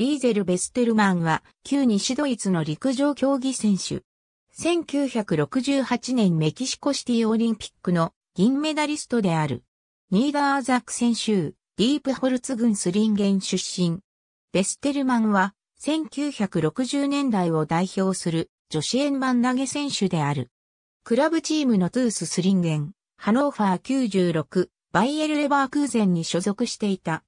リーゼル・ベステルマンは、旧西ドイツの陸上競技選手。1968年メキシコシティオリンピックの銀メダリストである。ニーダーザク選手、ディープホルツ軍スリンゲン出身。ベステルマンは、1960年代を代表する女子円盤投げ選手である。クラブチームのトゥース・スリンゲン、ハノーファー96、バイエル・レバークーゼンに所属していた。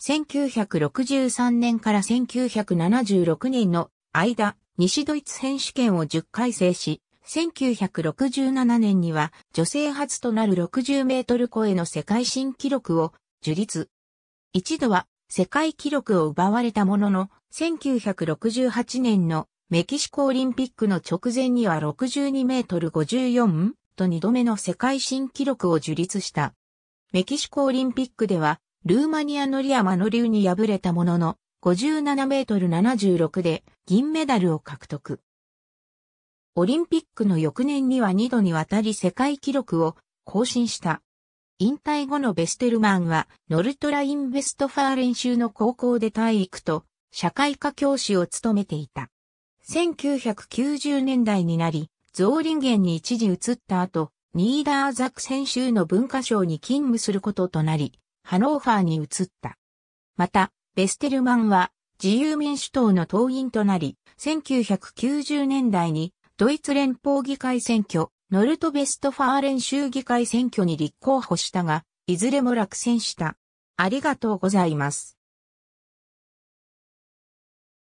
1963年から1976年の間、西ドイツ選手権を10回制し、1967年には女性初となる60メートル超えの世界新記録を樹立。一度は世界記録を奪われたものの、1968年のメキシコオリンピックの直前には62メートル54と2度目の世界新記録を樹立した。メキシコオリンピックではルーマニアのリアマノリウに敗れたものの、57メートル76で銀メダルを獲得。オリンピックの翌年には2度にわたり世界記録を更新した。引退後のベステルマンは、ノルトラインベストファー練習の高校で体育と社会科教師を務めていた。1990年代になり、ゾーリンゲンに一時移った後、ニーダーザク選手の文化省に勤務することとなり、ハノーファーに移った。また、ベステルマンは自由民主党の党員となり、1990年代にドイツ連邦議会選挙、ノルトベストファーレン州議会選挙に立候補したが、いずれも落選した。ありがとうございます。